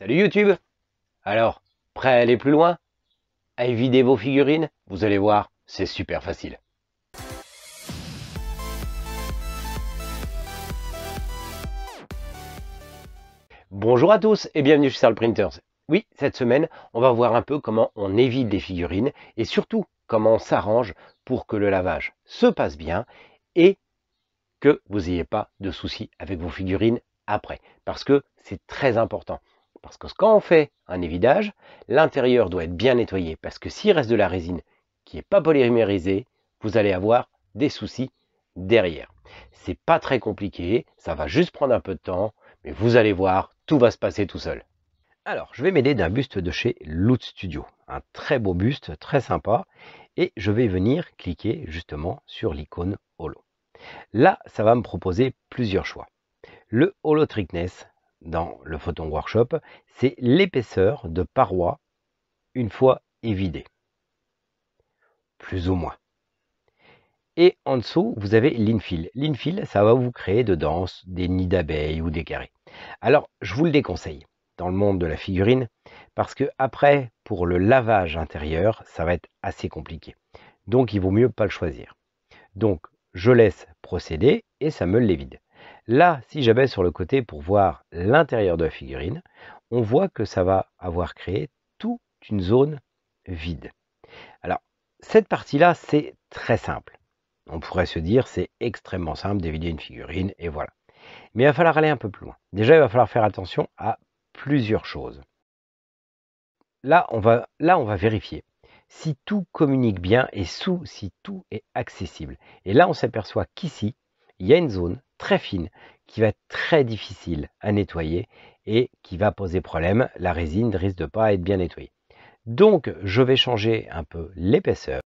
Salut YouTube Alors, prêt à aller plus loin À éviter vos figurines Vous allez voir, c'est super facile. Bonjour à tous et bienvenue chez Charles Printers. Oui, cette semaine, on va voir un peu comment on évite les figurines et surtout comment on s'arrange pour que le lavage se passe bien et que vous n'ayez pas de soucis avec vos figurines après. Parce que c'est très important. Parce que quand on fait un évidage, l'intérieur doit être bien nettoyé. Parce que s'il reste de la résine qui n'est pas polymérisée, vous allez avoir des soucis derrière. C'est pas très compliqué, ça va juste prendre un peu de temps, mais vous allez voir, tout va se passer tout seul. Alors, je vais m'aider d'un buste de chez Loot Studio. Un très beau buste, très sympa. Et je vais venir cliquer justement sur l'icône Holo. Là, ça va me proposer plusieurs choix. Le Holo Trickness, dans le Photon Workshop, c'est l'épaisseur de paroi une fois évidée. Plus ou moins. Et en dessous, vous avez l'infil. L'infil, ça va vous créer dedans des nids d'abeilles ou des carrés. Alors, je vous le déconseille dans le monde de la figurine, parce que après, pour le lavage intérieur, ça va être assez compliqué. Donc, il vaut mieux pas le choisir. Donc, je laisse procéder et ça me l'évide. Là, si j'abaisse sur le côté pour voir l'intérieur de la figurine, on voit que ça va avoir créé toute une zone vide. Alors, cette partie-là, c'est très simple. On pourrait se dire, c'est extrêmement simple d'éviter une figurine, et voilà. Mais il va falloir aller un peu plus loin. Déjà, il va falloir faire attention à plusieurs choses. Là, on va, là, on va vérifier si tout communique bien et sous si tout est accessible. Et là, on s'aperçoit qu'ici, il y a une zone très fine qui va être très difficile à nettoyer et qui va poser problème. La résine risque de pas être bien nettoyée. Donc je vais changer un peu l'épaisseur,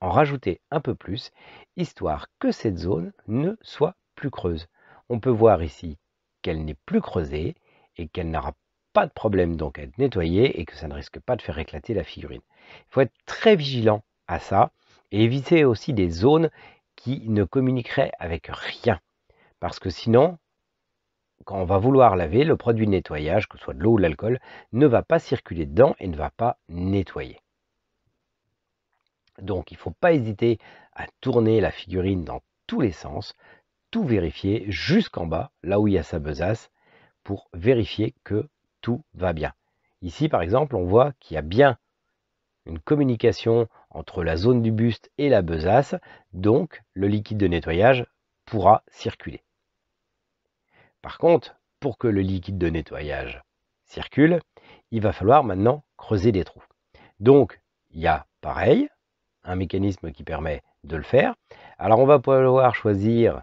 en rajouter un peu plus, histoire que cette zone ne soit plus creuse. On peut voir ici qu'elle n'est plus creusée et qu'elle n'aura pas de problème donc à être nettoyée et que ça ne risque pas de faire éclater la figurine. Il faut être très vigilant à ça et éviter aussi des zones qui ne communiqueraient avec rien. Parce que sinon, quand on va vouloir laver, le produit de nettoyage, que ce soit de l'eau ou de l'alcool, ne va pas circuler dedans et ne va pas nettoyer. Donc il ne faut pas hésiter à tourner la figurine dans tous les sens, tout vérifier jusqu'en bas, là où il y a sa besace, pour vérifier que tout va bien. Ici, par exemple, on voit qu'il y a bien une communication entre la zone du buste et la besace, donc le liquide de nettoyage pourra circuler. Par contre, pour que le liquide de nettoyage circule, il va falloir maintenant creuser des trous. Donc, il y a pareil, un mécanisme qui permet de le faire. Alors, on va pouvoir choisir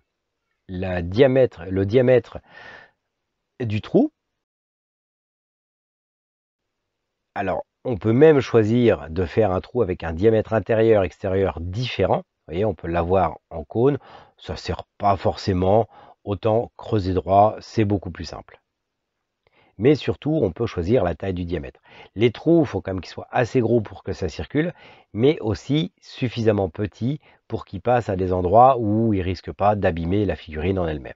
la diamètre, le diamètre du trou. Alors, on peut même choisir de faire un trou avec un diamètre intérieur-extérieur différent. Vous voyez, on peut l'avoir en cône. Ça sert pas forcément autant creuser droit, c'est beaucoup plus simple. Mais surtout, on peut choisir la taille du diamètre. Les trous, il faut quand même qu'ils soient assez gros pour que ça circule, mais aussi suffisamment petits pour qu'ils passent à des endroits où ils ne risquent pas d'abîmer la figurine en elle-même.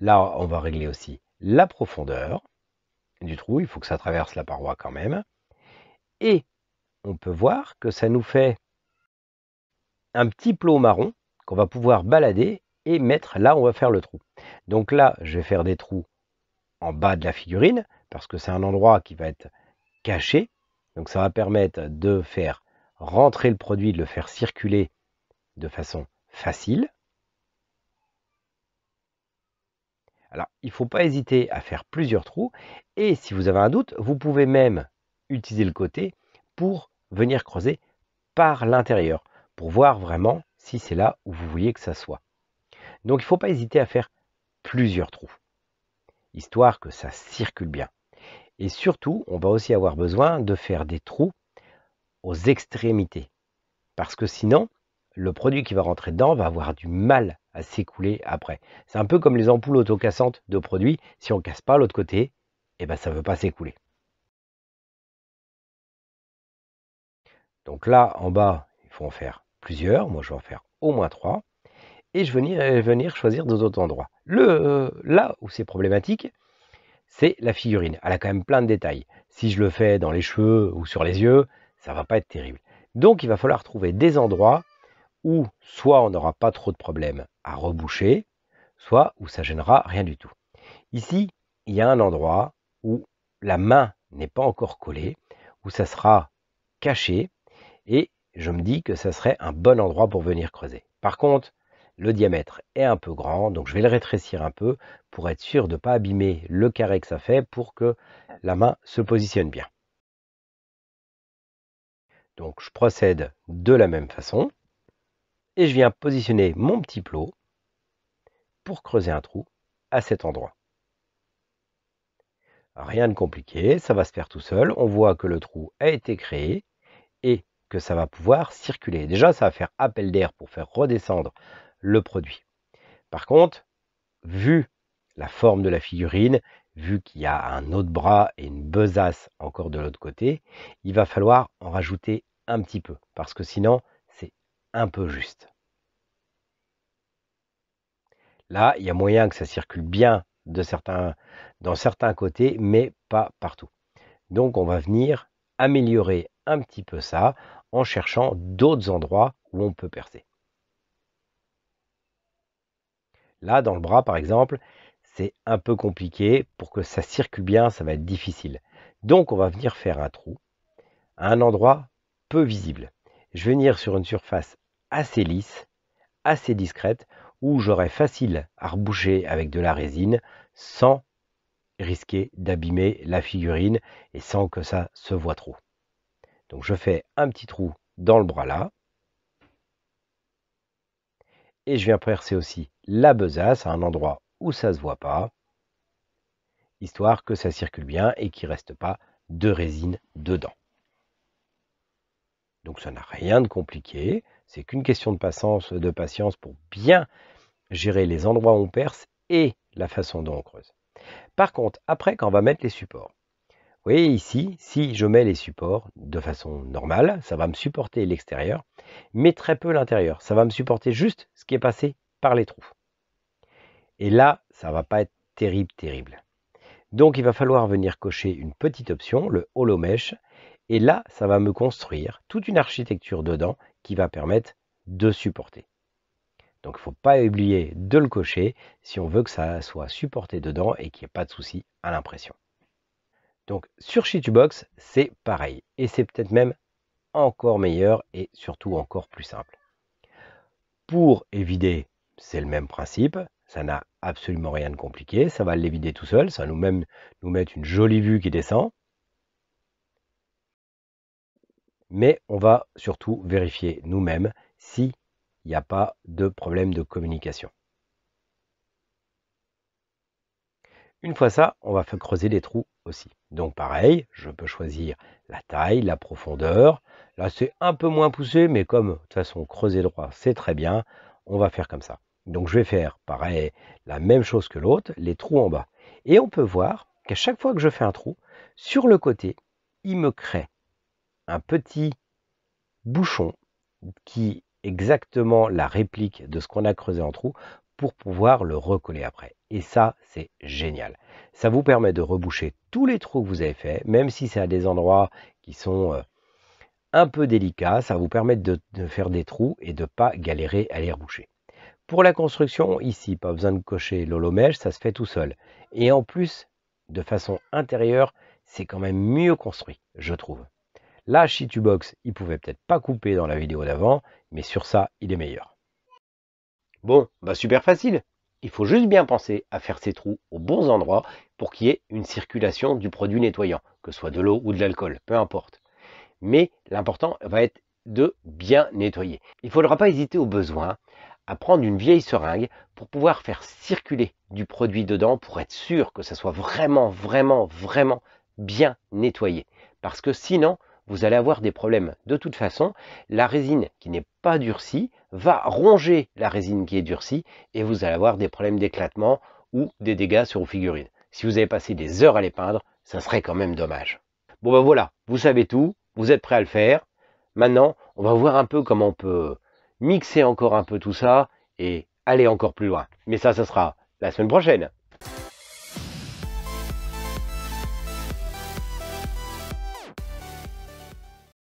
Là, on va régler aussi la profondeur du trou, il faut que ça traverse la paroi quand même. Et on peut voir que ça nous fait un petit plot marron qu'on va pouvoir balader et mettre là, on va faire le trou. Donc là, je vais faire des trous en bas de la figurine parce que c'est un endroit qui va être caché. Donc ça va permettre de faire rentrer le produit, de le faire circuler de façon facile. Alors, il ne faut pas hésiter à faire plusieurs trous. Et si vous avez un doute, vous pouvez même utiliser le côté pour venir creuser par l'intérieur, pour voir vraiment si c'est là où vous voulez que ça soit. Donc il ne faut pas hésiter à faire plusieurs trous, histoire que ça circule bien. Et surtout, on va aussi avoir besoin de faire des trous aux extrémités, parce que sinon, le produit qui va rentrer dedans va avoir du mal à s'écouler après. C'est un peu comme les ampoules autocassantes de produits, si on ne casse pas l'autre côté, eh ben, ça ne veut pas s'écouler. Donc là, en bas, il faut en faire plusieurs. Moi, je vais en faire au moins trois et je venir, euh, venir choisir d'autres endroits. Le, euh, là où c'est problématique, c'est la figurine. Elle a quand même plein de détails. Si je le fais dans les cheveux ou sur les yeux, ça ne va pas être terrible. Donc il va falloir trouver des endroits où soit on n'aura pas trop de problèmes à reboucher, soit où ça gênera rien du tout. Ici, il y a un endroit où la main n'est pas encore collée, où ça sera caché, et je me dis que ça serait un bon endroit pour venir creuser. Par contre, le diamètre est un peu grand, donc je vais le rétrécir un peu pour être sûr de ne pas abîmer le carré que ça fait pour que la main se positionne bien. Donc je procède de la même façon et je viens positionner mon petit plot pour creuser un trou à cet endroit. Rien de compliqué, ça va se faire tout seul. On voit que le trou a été créé et que ça va pouvoir circuler. Déjà, ça va faire appel d'air pour faire redescendre le produit. Par contre, vu la forme de la figurine, vu qu'il y a un autre bras et une besace encore de l'autre côté, il va falloir en rajouter un petit peu, parce que sinon, c'est un peu juste. Là, il y a moyen que ça circule bien de certains, dans certains côtés, mais pas partout. Donc, on va venir améliorer un petit peu ça en cherchant d'autres endroits où on peut percer. Là, dans le bras, par exemple, c'est un peu compliqué. Pour que ça circule bien, ça va être difficile. Donc, on va venir faire un trou à un endroit peu visible. Je vais venir sur une surface assez lisse, assez discrète, où j'aurai facile à reboucher avec de la résine sans risquer d'abîmer la figurine et sans que ça se voit trop. Donc je fais un petit trou dans le bras là. Et je viens percer aussi la besace à un endroit où ça se voit pas, histoire que ça circule bien et qu'il reste pas de résine dedans. Donc ça n'a rien de compliqué, c'est qu'une question de patience, de patience pour bien gérer les endroits où on perce et la façon dont on creuse. Par contre, après, quand on va mettre les supports, vous voyez ici, si je mets les supports de façon normale, ça va me supporter l'extérieur, mais très peu l'intérieur. Ça va me supporter juste ce qui est passé par les trous. Et là, ça va pas être terrible, terrible. Donc il va falloir venir cocher une petite option, le Holomesh, et là, ça va me construire toute une architecture dedans qui va permettre de supporter. Donc il ne faut pas oublier de le cocher si on veut que ça soit supporté dedans et qu'il n'y ait pas de souci à l'impression. Donc sur Shitubox, c'est pareil. Et c'est peut-être même encore meilleur et surtout encore plus simple. Pour éviter c'est le même principe. Ça n'a absolument rien de compliqué. Ça va l'éviter tout seul. Ça va nous même nous mettre une jolie vue qui descend. Mais on va surtout vérifier nous-mêmes s'il n'y a pas de problème de communication. Une fois ça, on va faire creuser des trous aussi. Donc pareil, je peux choisir la taille, la profondeur. Là, c'est un peu moins poussé, mais comme de toute façon creuser droit, c'est très bien, on va faire comme ça. Donc je vais faire pareil, la même chose que l'autre, les trous en bas. Et on peut voir qu'à chaque fois que je fais un trou, sur le côté, il me crée un petit bouchon qui est exactement la réplique de ce qu'on a creusé en trou pour pouvoir le recoller après. Et ça, c'est génial. Ça vous permet de reboucher tous les trous que vous avez faits, même si c'est à des endroits qui sont euh, un peu délicats, ça vous permet de, de faire des trous et de ne pas galérer à les reboucher. Pour la construction, ici, pas besoin de cocher l'holomèche, ça se fait tout seul. Et en plus, de façon intérieure, c'est quand même mieux construit, je trouve. Là, Box, il pouvait peut-être pas couper dans la vidéo d'avant, mais sur ça, il est meilleur. Bon, bah super facile. Il faut juste bien penser à faire ces trous aux bons endroits pour qu'il y ait une circulation du produit nettoyant, que ce soit de l'eau ou de l'alcool, peu importe. Mais l'important va être de bien nettoyer. Il ne faudra pas hésiter au besoin à prendre une vieille seringue pour pouvoir faire circuler du produit dedans pour être sûr que ça soit vraiment, vraiment, vraiment bien nettoyé. Parce que sinon, vous allez avoir des problèmes. De toute façon, la résine qui n'est pas durcie va ronger la résine qui est durcie et vous allez avoir des problèmes d'éclatement ou des dégâts sur vos figurines. Si vous avez passé des heures à les peindre, ça serait quand même dommage. Bon ben voilà, vous savez tout, vous êtes prêt à le faire. Maintenant, on va voir un peu comment on peut mixer encore un peu tout ça et aller encore plus loin. Mais ça, ça sera la semaine prochaine.